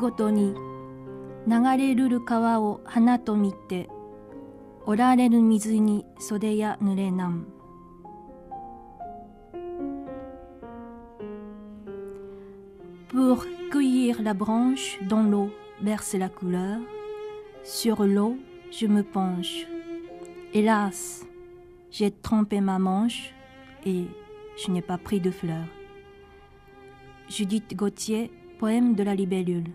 Pour cueillir la branche dont l'eau berce la couleur, sur l'eau je me penche. Hélas, j'ai trempé ma manche et je n'ai pas pris de fleurs. Judith Gauthier, poème de la libellule.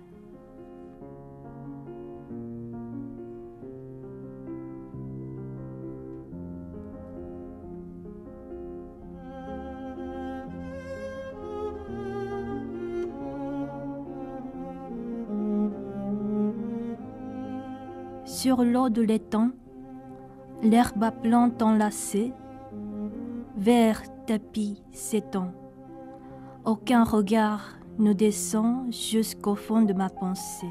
l'eau de l'étang, l'herbe à plantes enlacée, vert tapis s'étend. Aucun regard ne descend jusqu'au fond de ma pensée.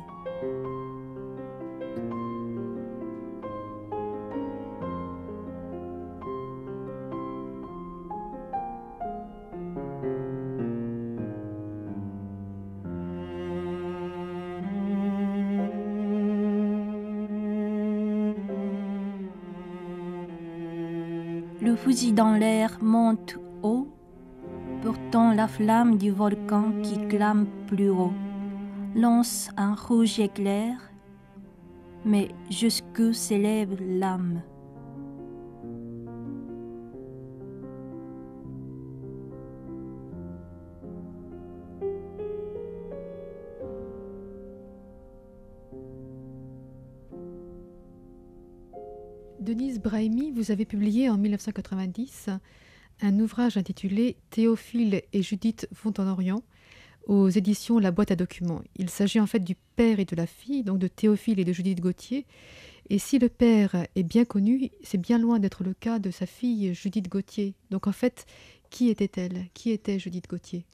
Le fusil dans l'air monte haut, Pourtant la flamme du volcan qui clame plus haut, lance un rouge éclair, mais jusqu'où s'élève l'âme. vous avez publié en 1990 un ouvrage intitulé Théophile et Judith vont en Orient aux éditions La boîte à documents. Il s'agit en fait du père et de la fille, donc de Théophile et de Judith Gauthier. Et si le père est bien connu, c'est bien loin d'être le cas de sa fille Judith Gauthier. Donc en fait, qui était-elle Qui était Judith Gauthier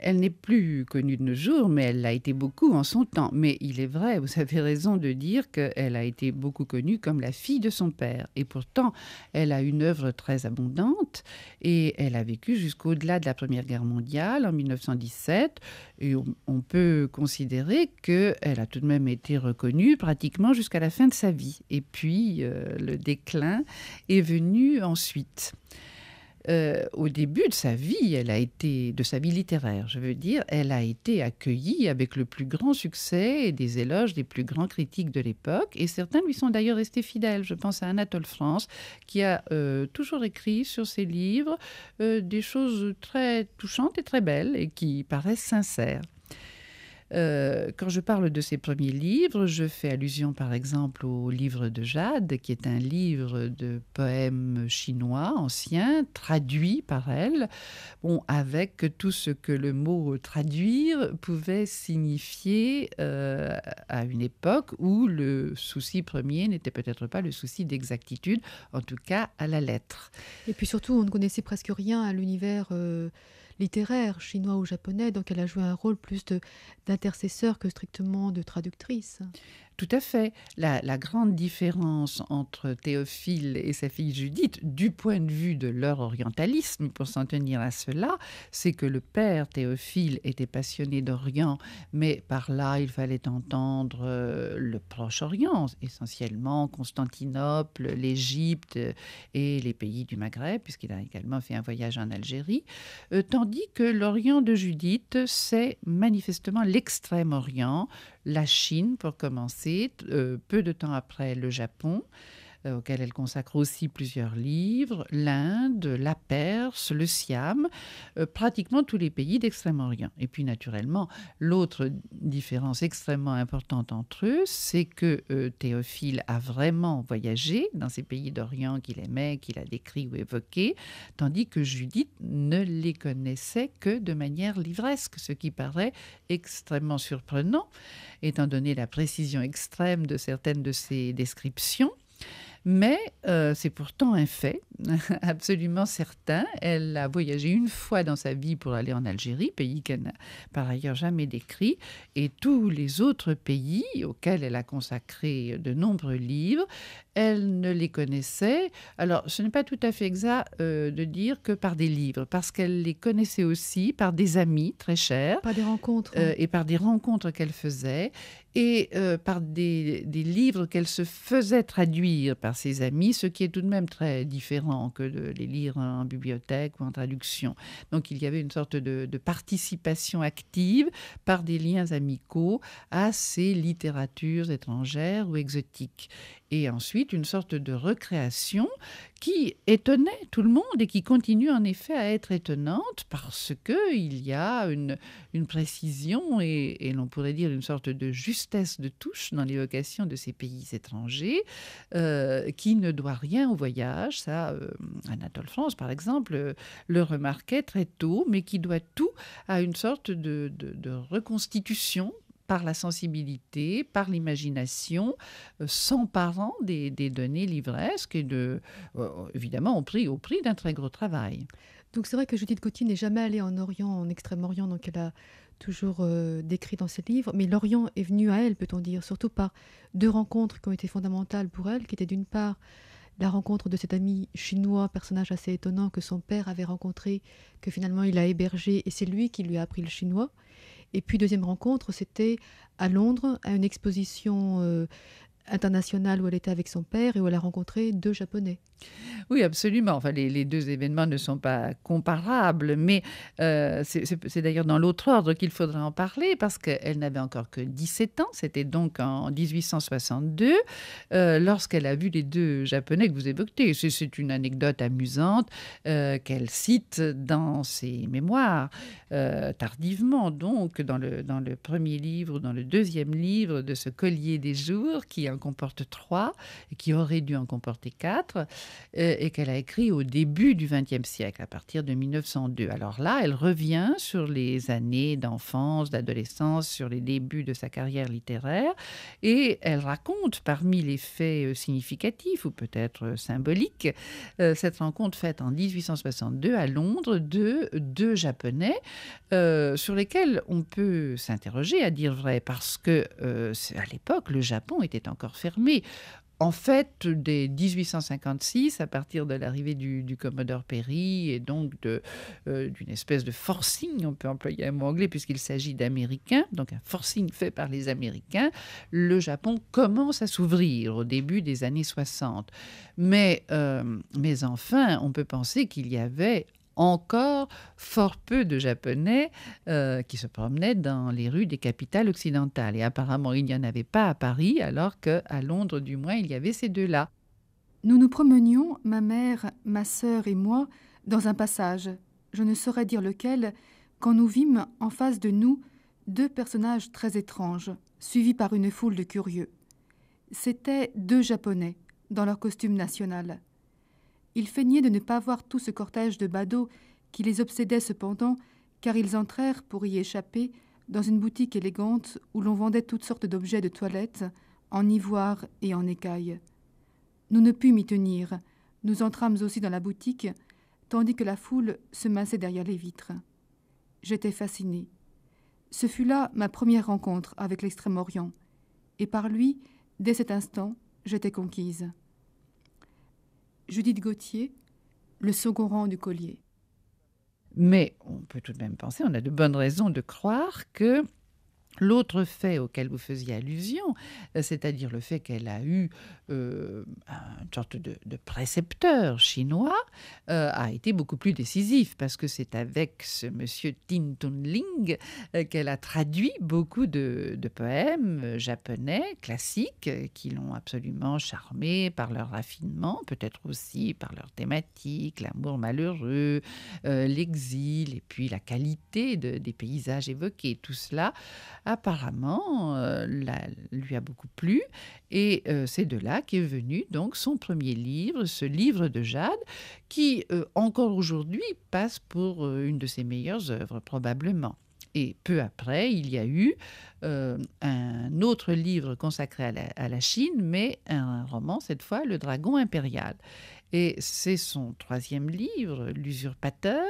elle n'est plus connue de nos jours, mais elle l'a été beaucoup en son temps. Mais il est vrai, vous avez raison de dire qu'elle a été beaucoup connue comme la fille de son père. Et pourtant, elle a une œuvre très abondante et elle a vécu jusqu'au-delà de la Première Guerre mondiale en 1917. Et on, peut considérer qu'elle a tout de même été reconnue pratiquement jusqu'à la fin de sa vie. Et puis, euh, le déclin est venu ensuite. Euh, au début de sa vie, elle a été, de sa vie littéraire, je veux dire, elle a été accueillie avec le plus grand succès et des éloges des plus grands critiques de l'époque. Et certains lui sont d'ailleurs restés fidèles. Je pense à Anatole France, qui a euh, toujours écrit sur ses livres euh, des choses très touchantes et très belles et qui paraissent sincères. Euh, quand je parle de ses premiers livres, je fais allusion par exemple au livre de Jade, qui est un livre de poèmes chinois anciens, traduit par elle, bon, avec tout ce que le mot traduire pouvait signifier euh, à une époque où le souci premier n'était peut-être pas le souci d'exactitude, en tout cas à la lettre. Et puis surtout, on ne connaissait presque rien à l'univers. Euh, littéraire, chinois ou japonais, donc elle a joué un rôle plus d'intercesseur que strictement de traductrice. Tout à fait. La, grande différence entre Théophile et sa fille Judith, du point de vue de leur orientalisme, pour s'en tenir à cela, c'est que le père Théophile était passionné d'Orient, mais par là, il fallait entendre euh, le Proche-Orient, essentiellement Constantinople, l'Égypte euh, et les pays du Maghreb, puisqu'il a également fait un voyage en Algérie, euh, tandis que l'Orient de Judith, c'est manifestement l'Extrême-Orient, la Chine pour commencer, euh, peu de temps après le Japon. Euh, auquel elle consacre aussi plusieurs livres, l'Inde, la Perse, le Siam, euh, pratiquement tous les pays d'Extrême-Orient. Et puis naturellement, l'autre différence extrêmement importante entre eux, c'est que euh, Théophile a vraiment voyagé dans ces pays d'Orient qu'il aimait, qu'il a décrit ou évoqué, tandis que Judith ne les connaissait que de manière livresque, ce qui paraît extrêmement surprenant, étant donné la précision extrême de certaines de ses descriptions. Mais euh, c'est pourtant un fait absolument certain. Elle a voyagé une fois dans sa vie pour aller en Algérie, pays qu'elle n'a par ailleurs jamais décrit, et tous les autres pays auxquels elle a consacré de nombreux livres, elle ne les connaissait. Alors, ce n'est pas tout à fait exact euh, de dire que par des livres, parce qu'elle les connaissait aussi par des amis très chers. Par des rencontres. Hein. Euh, et par des rencontres qu'elle faisait et euh, par des, livres qu'elle se faisait traduire par ses amis, ce qui est tout de même très différent que de les lire en bibliothèque ou en traduction. Donc il y avait une sorte de participation active par des liens amicaux à ces littératures étrangères ou exotiques et ensuite une sorte de recréation qui étonnait tout le monde et qui continue en effet à être étonnante parce qu'il y a une, précision et, l'on pourrait dire une sorte de justesse de touche dans l'évocation de ces pays étrangers euh, qui ne doit rien au voyage. Ça, euh, Anatole France, par exemple, euh, le remarquait très tôt, mais qui doit tout à une sorte de reconstitution par la sensibilité, par l'imagination, sans euh, s'emparant des, données livresques et de, euh, évidemment au prix, d'un très gros travail. Donc c'est vrai que Judith Gauthier n'est jamais allée en Orient, en Extrême-Orient, donc elle a toujours euh, décrit dans ses livres, mais l'Orient est venu à elle, peut-on dire, surtout par deux rencontres qui ont été fondamentales pour elle, qui étaient d'une part la rencontre de cet ami chinois, personnage assez étonnant que son père avait rencontré, que finalement il a hébergé, et c'est lui qui lui a appris le chinois, et puis, deuxième rencontre, c'était à Londres, à une exposition euh, internationale où elle était avec son père et où elle a rencontré deux Japonais. Oui, absolument. Enfin, les, deux événements ne sont pas comparables, mais euh, c'est d'ailleurs dans l'autre ordre qu'il faudrait en parler, parce qu'elle n'avait encore que 17 ans, c'était donc en 1862, euh, lorsqu'elle a vu les deux Japonais que vous évoquez. C'est une anecdote amusante euh, qu'elle cite dans ses mémoires, tardivement donc, dans le, premier livre, dans le deuxième livre de ce collier des jours, qui en comporte trois, et qui aurait dû en comporter quatre et qu'elle a écrit au début du XXe siècle, à partir de 1902. Alors là, elle revient sur les années d'enfance, d'adolescence, sur les débuts de sa carrière littéraire, et elle raconte parmi les faits euh, significatifs ou peut-être euh, symboliques euh, cette rencontre faite en 1862 à Londres de deux Japonais sur lesquels on peut s'interroger, à dire vrai, parce que à l'époque, le Japon était encore fermé en fait, dès 1856, à partir de l'arrivée du, Commodore Perry et donc euh, d'une espèce de forcing, on peut employer un mot anglais puisqu'il s'agit d'Américains, donc un forcing fait par les Américains, le Japon commence à s'ouvrir au début des années 60. Mais, euh, mais enfin, on peut penser qu'il y avait encore fort peu de Japonais euh, qui se promenaient dans les rues des capitales occidentales. Et apparemment, il n'y en avait pas à Paris, alors qu'à Londres, du moins, il y avait ces deux-là. Nous nous promenions, ma mère, ma sœur et moi, dans un passage, je ne saurais dire lequel, quand nous vîmes en face de nous deux personnages très étranges, suivis par une foule de curieux. C'étaient deux Japonais, dans leur costume national. Ils feignaient de ne pas voir tout ce cortège de badauds qui les obsédait cependant, car ils entrèrent pour y échapper dans une boutique élégante où l'on vendait toutes sortes d'objets de toilette, en ivoire et en écaille. Nous ne pûmes y tenir. Nous entrâmes aussi dans la boutique, tandis que la foule se massait derrière les vitres. J'étais fasciné. Ce fut là ma première rencontre avec l'Extrême-Orient, et par lui, dès cet instant, j'étais conquise. Judith Gauthier, le second rang du collier. Mais on peut tout de même penser, on a de bonnes raisons de croire que L'autre fait auquel vous faisiez allusion, c'est-à-dire le fait qu'elle a eu euh, une sorte de, précepteur chinois, euh, a été beaucoup plus décisif parce que c'est avec ce monsieur Tin Tunling Ling euh, qu'elle a traduit beaucoup de, poèmes japonais classiques qui l'ont absolument charmé par leur raffinement, peut-être aussi par leur thématique, l'amour malheureux, l'exil et puis la qualité des paysages évoqués. Tout cela, apparemment, lui a beaucoup plu et c'est de là qui est venu donc son premier livre, ce livre de Jade, qui euh, encore aujourd'hui passe pour euh, une de ses meilleures œuvres probablement. Et peu après, il y a eu euh, un autre livre consacré à la, à la, Chine, mais un roman, cette fois, Le Dragon impérial. Et c'est son troisième livre, L'usurpateur,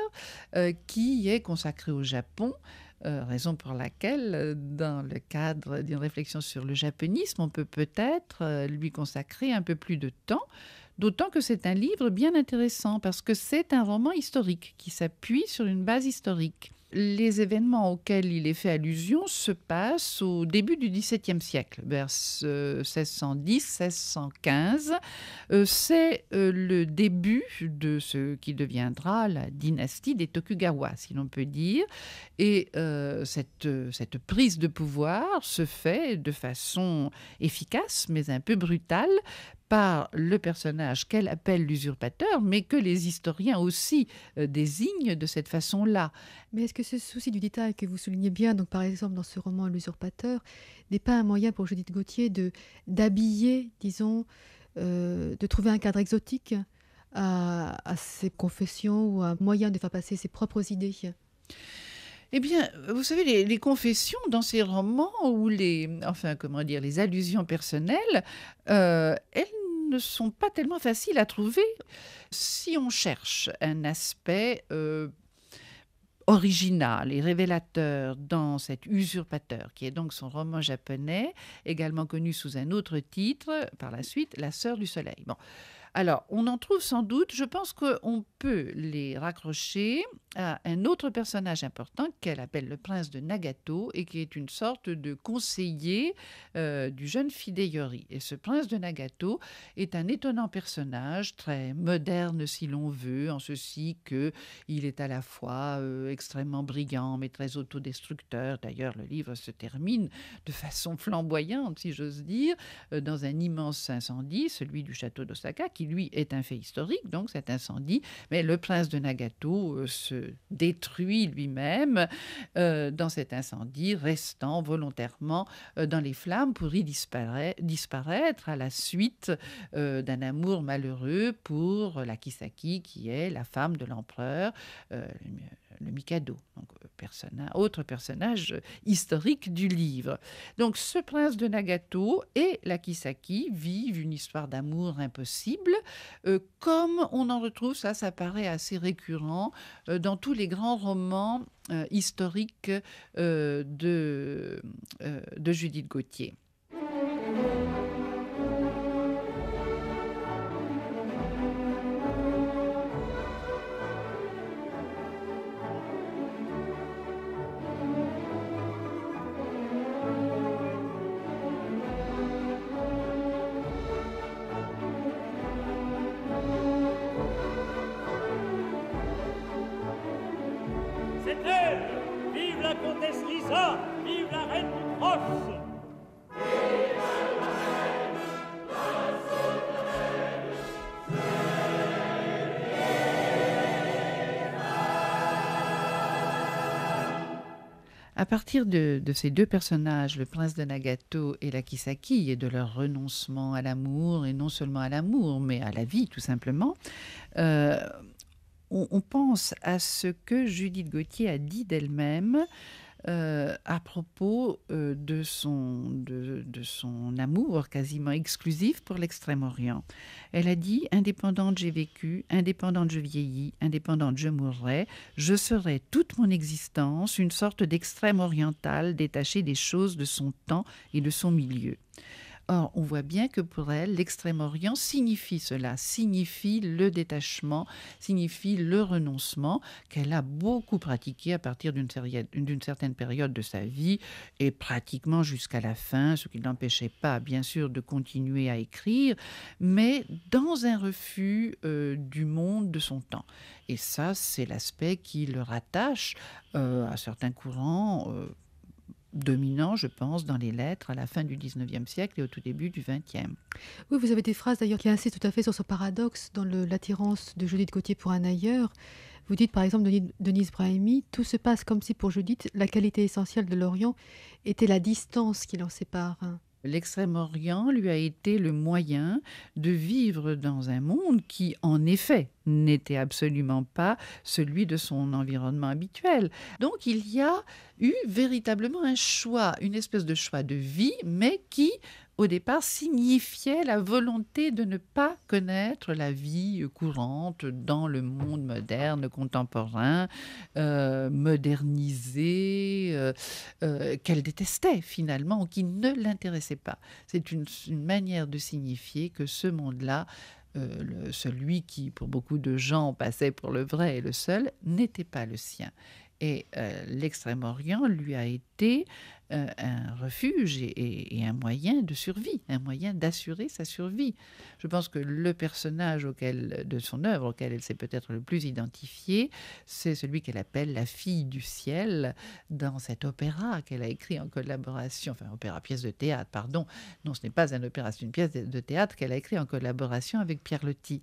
qui est consacré au Japon. Euh, raison pour laquelle, dans le cadre d'une réflexion sur le japonisme, on peut peut-être euh, lui consacrer un peu plus de temps, d'autant que c'est un livre bien intéressant parce que c'est un roman historique qui s'appuie sur une base historique. Les événements auxquels il est fait allusion se passent au début du XVIIe siècle, vers 1610-1615. Euh, euh, c'est euh, le début de ce qui deviendra la dynastie des Tokugawa, si l'on peut dire. Et cette prise de pouvoir se fait de façon efficace, mais un peu brutale, par le personnage qu'elle appelle l'usurpateur, mais que les historiens aussi euh, désignent de cette façon-là. Mais est-ce que ce souci du détail que vous soulignez bien, donc par exemple dans ce roman L'usurpateur, n'est pas un moyen pour Judith Gauthier de d'habiller, disons, euh, de trouver un cadre exotique à, à ses confessions ou un moyen de faire passer ses propres idées eh bien, vous savez, les, confessions dans ces romans ou les, enfin, comment dire, les allusions personnelles, euh, elles ne sont pas tellement faciles à trouver si on cherche un aspect euh, original et révélateur dans cet usurpateur, qui est donc son roman japonais, également connu sous un autre titre par la suite, La sœur du soleil. Bon. Alors, on en trouve sans doute, je pense qu'on peut les raccrocher à un autre personnage important qu'elle appelle le prince de Nagato et qui est une sorte de conseiller euh, du jeune Fideyori. Et ce prince de Nagato est un étonnant personnage, très moderne si l'on veut, en ceci que il est à la fois euh, extrêmement brillant mais très autodestructeur. D'ailleurs, le livre se termine de façon flamboyante, si j'ose dire, euh, dans un immense incendie, celui du château d'Osaka, qui lui est un fait historique, donc cet incendie. Mais le prince de Nagato euh, se détruit lui-même euh, dans cet incendie, restant volontairement euh, dans les flammes pour y disparaître à la suite d'un amour malheureux pour la Kisaki, qui est la femme de l'empereur le Mikado, donc euh, autre personnage euh, historique du livre. Donc ce prince de Nagato et la Kisaki vivent une histoire d'amour impossible, euh, comme on en retrouve, ça, ça paraît assez récurrent, dans tous les grands romans historiques de, de Judith Gauthier. partir de, ces deux personnages, le prince de Nagato et la Kisaki, et de leur renoncement à l'amour, et non seulement à l'amour, mais à la vie tout simplement, euh, on, pense à ce que Judith Gauthier a dit d'elle-même euh, à propos euh, de, son, de, son amour quasiment exclusif pour l'Extrême-Orient. Elle a dit Indépendante, j'ai vécu, indépendante, je vieillis, indépendante, je mourrai, je serai toute mon existence une sorte d'extrême orientale détachée des choses de son temps et de son milieu. Or, on voit bien que pour elle, l'Extrême-Orient signifie cela, signifie le détachement, signifie le renoncement qu'elle a beaucoup pratiqué à partir d'une certaine période de sa vie et pratiquement jusqu'à la fin, ce qui n'empêchait pas, bien sûr, de continuer à écrire, mais dans un refus euh, du monde de son temps. Et ça, c'est l'aspect qui le rattache euh, à certains courants. Euh, dominant, je pense, dans les lettres à la fin du 19e siècle et au tout début du 20e. Oui, vous avez des phrases d'ailleurs qui insistent tout à fait sur ce paradoxe dans l'attirance de Judith Gauthier pour un ailleurs. Vous dites par exemple, Denis, Denise Brahimi, tout se passe comme si pour Judith, la qualité essentielle de l'Orient était la distance qui l'en sépare. L'Extrême-Orient lui a été le moyen de vivre dans un monde qui, en effet, n'était absolument pas celui de son environnement habituel. Donc il y a eu véritablement un choix, une espèce de choix de vie, mais qui au départ, signifiait la volonté de ne pas connaître la vie courante dans le monde moderne, contemporain, euh, modernisé, euh, euh, qu'elle détestait finalement, ou qui ne l'intéressait pas. C'est une, manière de signifier que ce monde-là, celui qui, pour beaucoup de gens, passait pour le vrai et le seul, n'était pas le sien. Et l'Extrême-Orient lui a été euh, un refuge et, un moyen de survie, un moyen d'assurer sa survie. Je pense que le personnage auquel, de son œuvre auquel elle s'est peut-être le plus identifiée, c'est celui qu'elle appelle la fille du ciel dans cet opéra qu'elle a écrit en collaboration, enfin opéra pièce de théâtre, pardon. Non, ce n'est pas un opéra, c'est une pièce de théâtre qu'elle a écrit en collaboration avec Pierre Loti.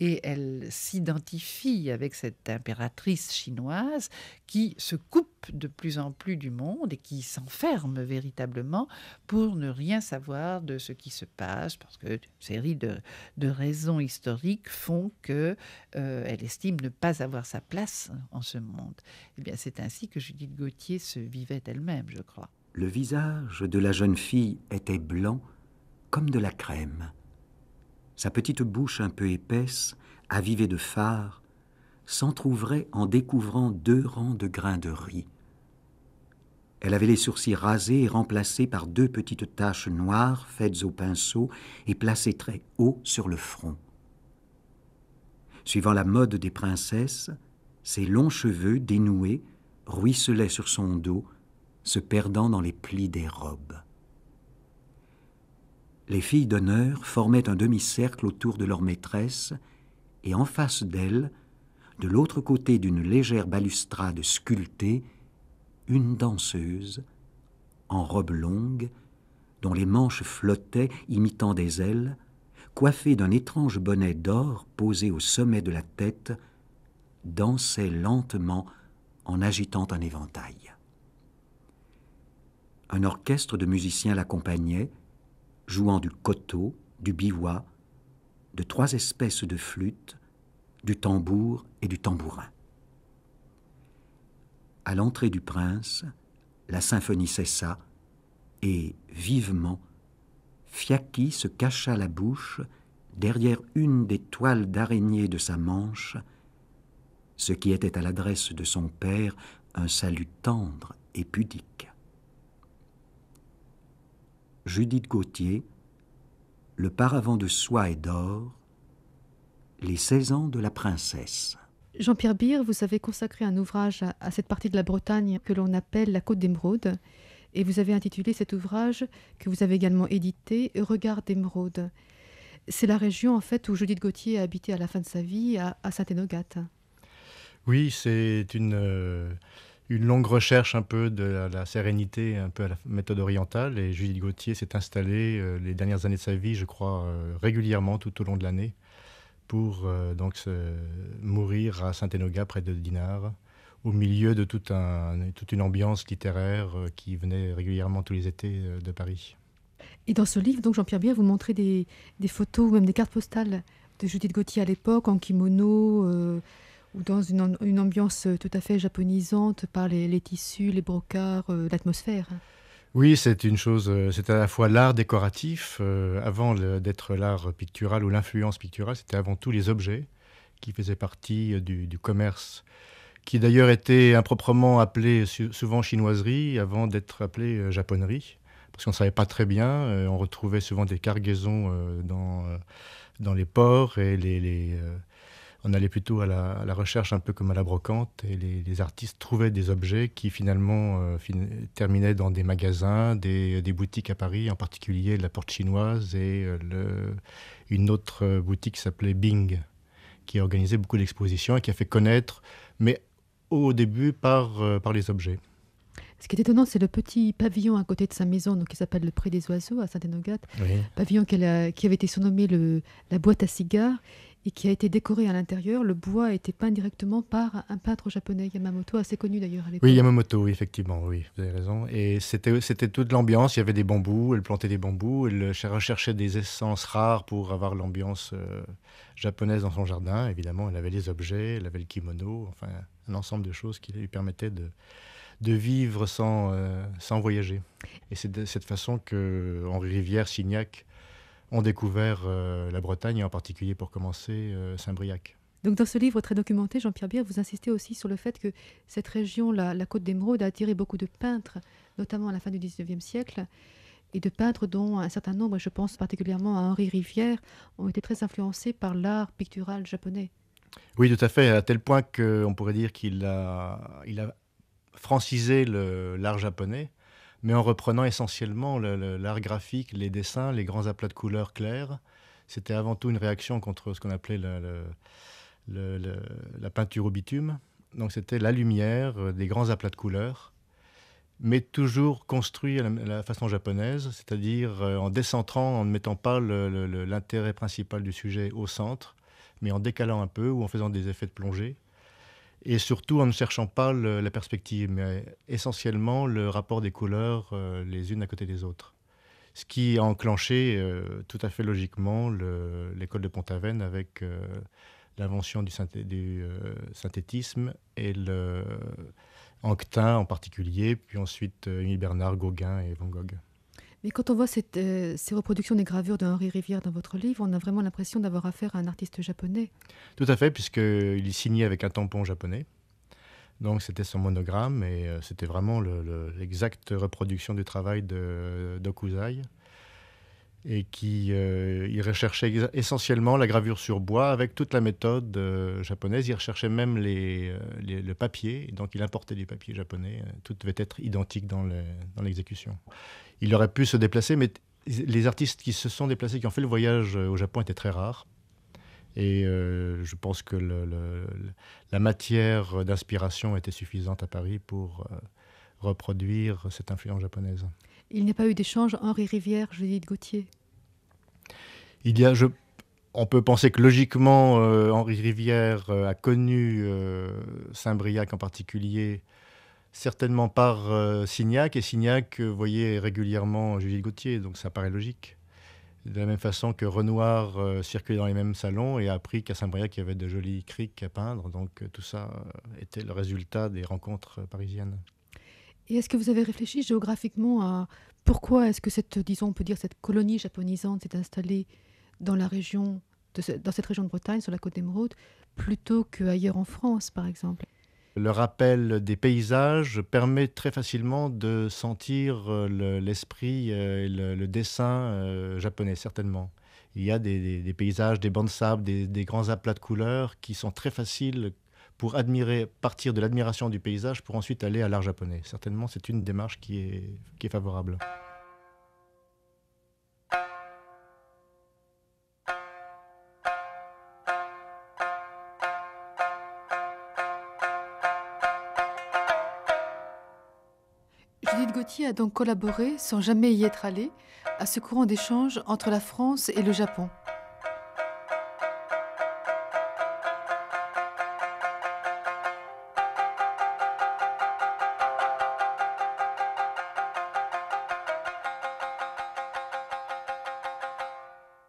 Et elle s'identifie avec cette impératrice chinoise qui se coupe de plus en plus du monde et qui s'enferme véritablement pour ne rien savoir de ce qui se passe, parce que une série de, raisons historiques font que euh, elle estime ne pas avoir sa place en ce monde. Eh bien, c'est ainsi que Judith Gauthier se vivait elle-même, je crois. Le visage de la jeune fille était blanc comme de la crème. Sa petite bouche un peu épaisse, avivée de fard, s'entr'ouvrait en découvrant deux rangs de grains de riz. Elle avait les sourcils rasés et remplacés par deux petites taches noires faites au pinceau et placées très haut sur le front. Suivant la mode des princesses, ses longs cheveux dénoués ruisselaient sur son dos, se perdant dans les plis des robes. Les filles d'honneur formaient un demi-cercle autour de leur maîtresse, et en face d'elle, de l'autre côté d'une légère balustrade sculptée, une danseuse, en robe longue, dont les manches flottaient imitant des ailes, coiffée d'un étrange bonnet d'or posé au sommet de la tête, dansait lentement en agitant un éventail. Un orchestre de musiciens l'accompagnait, jouant du coteau, du biwa, de trois espèces de flûtes, du tambour et du tambourin. À l'entrée du prince, la symphonie cessa, et, vivement, Fiaki se cacha la bouche derrière une des toiles d'araignée de sa manche, ce qui était à l'adresse de son père un salut tendre et pudique. Judith Gauthier, Le paravent de soie et d'or, Les seize ans de la princesse. Jean-Pierre Bir, vous avez consacré un ouvrage à, cette partie de la Bretagne que l'on appelle la Côte d'Émeraude. Et vous avez intitulé cet ouvrage, que vous avez également édité, Regard d'Émeraude. C'est la région en fait où Judith Gauthier a habité à la fin de sa vie, à, à saint Oui, c'est une, euh, une longue recherche un peu de la, sérénité, un peu à la méthode orientale. Et Judith Gauthier s'est installée euh, les dernières années de sa vie, je crois, euh, régulièrement tout au long de l'année pour euh, donc se mourir à Saint-Enoga, près de Dinard, au milieu de toute, une ambiance littéraire euh, qui venait régulièrement tous les étés euh, de Paris. Et dans ce livre, donc Jean-Pierre Bien, vous montrez des, photos ou même des cartes postales de Judith Gauthier à l'époque, en kimono, ou dans une, ambiance tout à fait japonisante par les, tissus, les brocarts, l'atmosphère. Oui, c'est une chose, euh, c'est à la fois l'art décoratif, euh, avant d'être l'art pictural ou l'influence picturale, c'était avant tout les objets qui faisaient partie euh, du, commerce, qui d'ailleurs était improprement appelé souvent chinoiserie avant d'être appelé japonnerie, parce qu'on ne savait pas très bien, on retrouvait souvent des cargaisons dans, dans les ports et les on allait plutôt à la, recherche un peu comme à la brocante et les, artistes trouvaient des objets qui finalement euh, terminaient dans des magasins, des, boutiques à Paris, en particulier la Porte Chinoise et euh, une autre euh, boutique qui s'appelait Bing, qui organisait beaucoup d'expositions et qui a fait connaître, mais au début par, les objets. Ce qui est étonnant, c'est le petit pavillon à côté de sa maison, donc qui s'appelle le Pré des Oiseaux à Saint-Enogat. Pavillon qui avait été surnommé la boîte à cigares et qui a été décoré à l'intérieur. Le bois a été peint directement par un peintre japonais, Yamamoto, assez connu d'ailleurs à l'époque. Oui, Yamamoto, effectivement, oui, vous avez raison. Et c'était, c'était toute l'ambiance, il y avait des bambous, elle plantait des bambous, elle recherchait des essences rares pour avoir l'ambiance euh, japonaise dans son jardin. Évidemment, elle avait les objets, elle avait le kimono, enfin un ensemble de choses qui lui permettaient de, de vivre sans, euh, sans voyager. Et c'est de cette façon que Henri Rivière, Signac, ont découvert euh, la Bretagne, en particulier pour commencer euh, Saint-Briac. Donc dans ce livre très documenté, Jean-Pierre Bière, vous insistez aussi sur le fait que cette région, la, Côte d'Émeraude, a attiré beaucoup de peintres, notamment à la fin du XIXe siècle, et de peintres dont un certain nombre, je pense particulièrement à Henri Rivière, ont été très influencés par l'art pictural japonais. Oui, tout à fait, à tel point qu'on pourrait dire qu'il a, il a francisé l'art japonais mais en reprenant essentiellement l'art graphique, les dessins, les grands aplats de couleurs claires. C'était avant tout une réaction contre ce qu'on appelait la, peinture au bitume. Donc c'était la lumière, euh, des grands aplats de couleurs, mais toujours construit à la façon japonaise, c'est-à-dire euh, en décentrant, en ne mettant pas l'intérêt principal du sujet au centre, mais en décalant un peu ou en faisant des effets de plongée et surtout en ne cherchant pas la perspective, mais essentiellement le rapport des couleurs euh, les unes à côté des autres. Ce qui a enclenché euh, tout à fait logiquement l'école de Pont-Aven avec euh, l'invention du, du synthétisme et le Anctin en particulier, puis ensuite Émile Bernard, Gauguin et Van Gogh. Et quand on voit euh, ces reproductions des gravures de Henri Rivière dans votre livre, on a vraiment l'impression d'avoir affaire à un artiste japonais. Tout à fait, puisqu'il signait avec un tampon japonais. Donc c'était son monogramme et euh, c'était vraiment l'exacte reproduction du travail d'Okuzai. Et qui euh, il recherchait essentiellement la gravure sur bois avec toute la méthode japonaise. Il recherchait même les, le papier, donc il importait du papier japonais. Tout devait être identique dans l'exécution il aurait pu se déplacer, mais les artistes qui se sont déplacés, qui ont fait le voyage euh, au Japon, étaient très rares. Et euh, je pense que la matière d'inspiration était suffisante à Paris pour euh, reproduire cette influence japonaise. Il n'y a pas eu d'échange Henri Rivière, Judith Gauthier Il y a, on peut penser que logiquement, Henri Rivière a connu Saint-Briac en particulier certainement par euh, Signac, et Signac euh, voyait régulièrement Julie Gauthier, donc ça paraît logique. De la même façon que Renoir euh, circulait dans les mêmes salons et a appris qu'à Saint-Briac, il y avait de jolis criques à peindre, donc tout ça était le résultat des rencontres parisiennes. Et est-ce que vous avez réfléchi géographiquement à pourquoi est-ce que cette, disons, peut dire cette colonie japonisante s'est installée dans la région, dans cette région de Bretagne, sur la côte d'Émeraude, plutôt qu'ailleurs en France, par exemple le rappel des paysages permet très facilement de sentir euh, l'esprit euh, et le, dessin euh, japonais, certainement. Il y a des, paysages, des bancs de sable, des, grands aplats de couleurs qui sont très faciles pour admirer, partir de l'admiration du paysage pour ensuite aller à l'art japonais. Certainement, c'est une démarche qui est favorable. Judith Gauthier a donc collaboré, sans jamais y être allé, à ce courant d'échange entre la France et le Japon.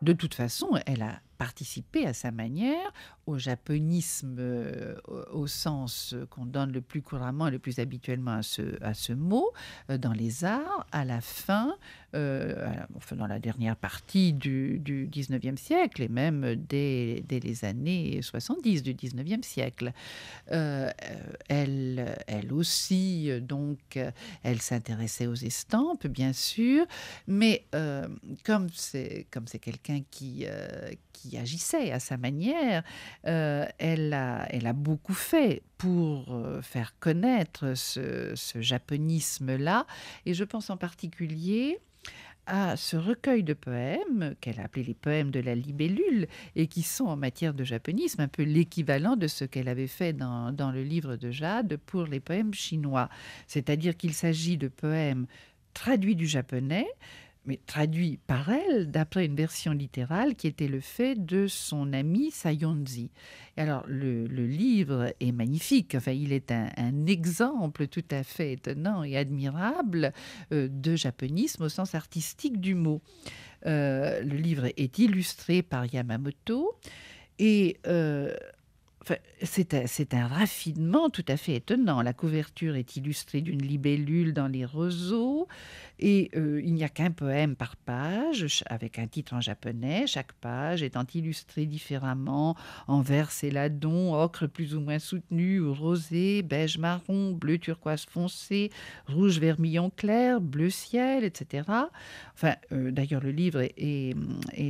de toute façon, elle a participé à sa manière au japonisme euh, au sens qu'on donne le plus couramment et le plus habituellement à ce, à ce mot euh, dans les arts à la fin, euh, dans la dernière partie du, du 19e siècle et même dès, dès, les années 70 du 19e siècle. elle elle aussi, euh, donc euh, elle s'intéressait aux estampes, bien sûr, mais euh, comme c'est comme c'est quelqu'un qui agissait à sa manière, elle a beaucoup fait pour faire connaître ce japonisme là, et je pense en particulier à ce recueil de poèmes qu'elle a appelé les poèmes de la libellule et qui sont en matière de japonisme un peu l'équivalent de ce qu'elle avait fait dans, dans le livre de Jade pour les poèmes chinois. C'est-à-dire qu'il s'agit de poèmes traduits du japonais, mais traduit par elle d'après une version littérale qui était le fait de son ami Sayonzi. alors le, livre est magnifique, enfin il est un, exemple tout à fait étonnant et admirable euh, de japonisme au sens artistique du mot. Euh, le livre est illustré par Yamamoto et euh, c'est un, raffinement tout à fait étonnant. La couverture est illustrée d'une libellule dans les roseaux et euh, il n'y a qu'un poème par page avec un titre en japonais, chaque page étant illustrée différemment en vers céladon, ocre plus ou moins soutenu rosé, beige marron, bleu turquoise foncé, rouge vermillon clair, bleu ciel, etc. Enfin, euh, d'ailleurs, le livre est,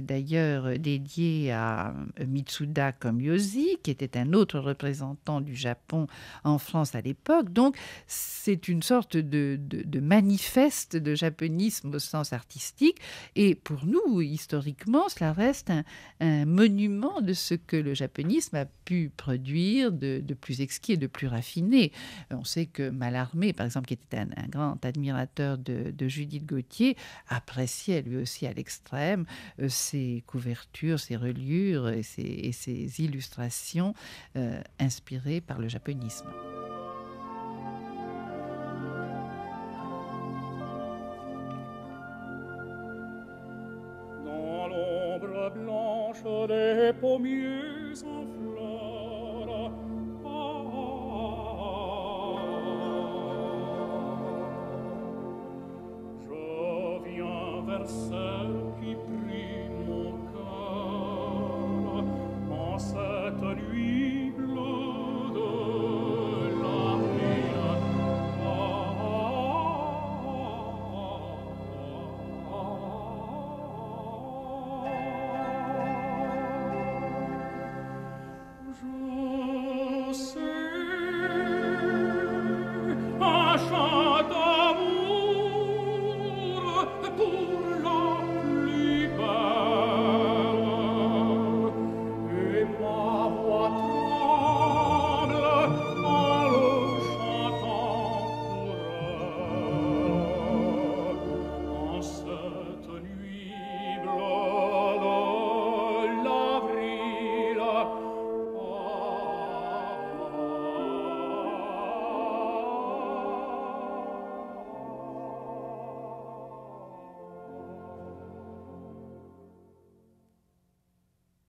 d'ailleurs dédié à euh, Mitsuda komiyoshi, qui était un autre représentant du Japon en France à l'époque. Donc c'est une sorte de, de, manifeste de japonisme au sens artistique. Et pour nous, historiquement, cela reste un, monument de ce que le japonisme a pu produire de, de plus exquis et de plus raffiné. On sait que Mallarmé, par exemple, qui était un, grand admirateur de, Judith Gauthier, appréciait lui aussi à l'extrême euh, ses couvertures, ses reliures et ses illustrations euh, inspiré par le japonisme. Dans l'ombre blanche des pommiers